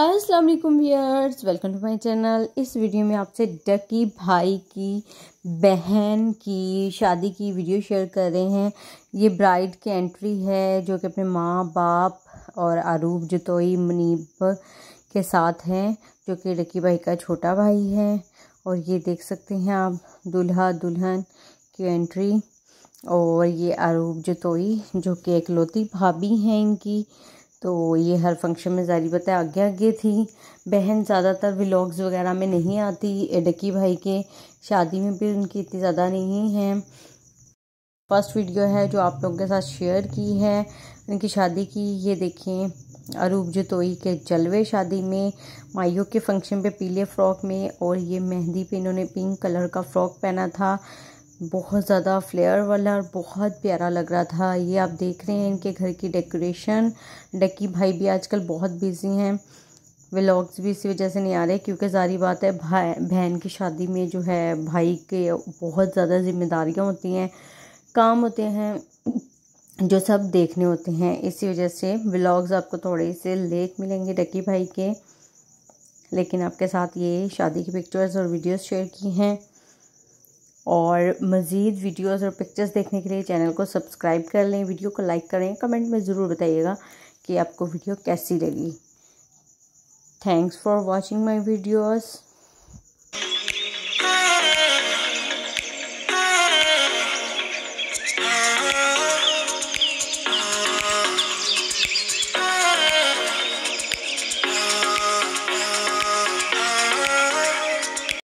अस्सलाम वालेकुम welcome to my channel इस वीडियो में आपसे डकी भाई की बहन की शादी की वीडियो शेयर कर रहे हैं ये ब्राइड की एंट्री है जो कि अपने माँ बाप और आरूप जतोई मुनीब के साथ हैं जो कि डकी भाई का छोटा भाई है और ये देख सकते हैं आप दुल्हा दुल्हन की एंट्री और ये आरूप जतोई जो कि एकलौती भाभी हैं इनकी तो ये हर फंक्शन में जारी बताया आगे आगे थी बहन ज़्यादातर व्लॉग्स वगैरह में नहीं आती एडकी भाई के शादी में भी उनकी इतनी ज़्यादा नहीं है फर्स्ट वीडियो है जो आप लोगों के साथ शेयर की है उनकी शादी की ये देखें अरूप जतोई के जलवे शादी में माइयों के फंक्शन पे पीले फ्रॉक में और ये मेहंदी पे इन्होंने पिंक कलर का फ्रॉक पहना था बहुत ज़्यादा फ्लेयर वाला और बहुत प्यारा लग रहा था ये आप देख रहे हैं इनके घर की डेकोरेशन डक्की भाई भी आजकल बहुत बिज़ी हैं व्लॉग्स भी इसी वजह से नहीं आ रहे क्योंकि सारी बात है भाई बहन की शादी में जो है भाई के बहुत ज़्यादा जिम्मेदारियाँ होती हैं काम होते हैं जो सब देखने होते हैं इसी वजह से व्लॉग्स आपको थोड़े से लेट मिलेंगे डक्की भाई के लेकिन आपके साथ ये शादी की पिक्चर्स और वीडियोस शेयर की हैं और मज़ीद वीडियोस और पिक्चर्स देखने के लिए चैनल को सब्सक्राइब कर लें वीडियो को लाइक करें कमेंट में ज़रूर बताइएगा कि आपको वीडियो कैसी लगी thanks for watching my videos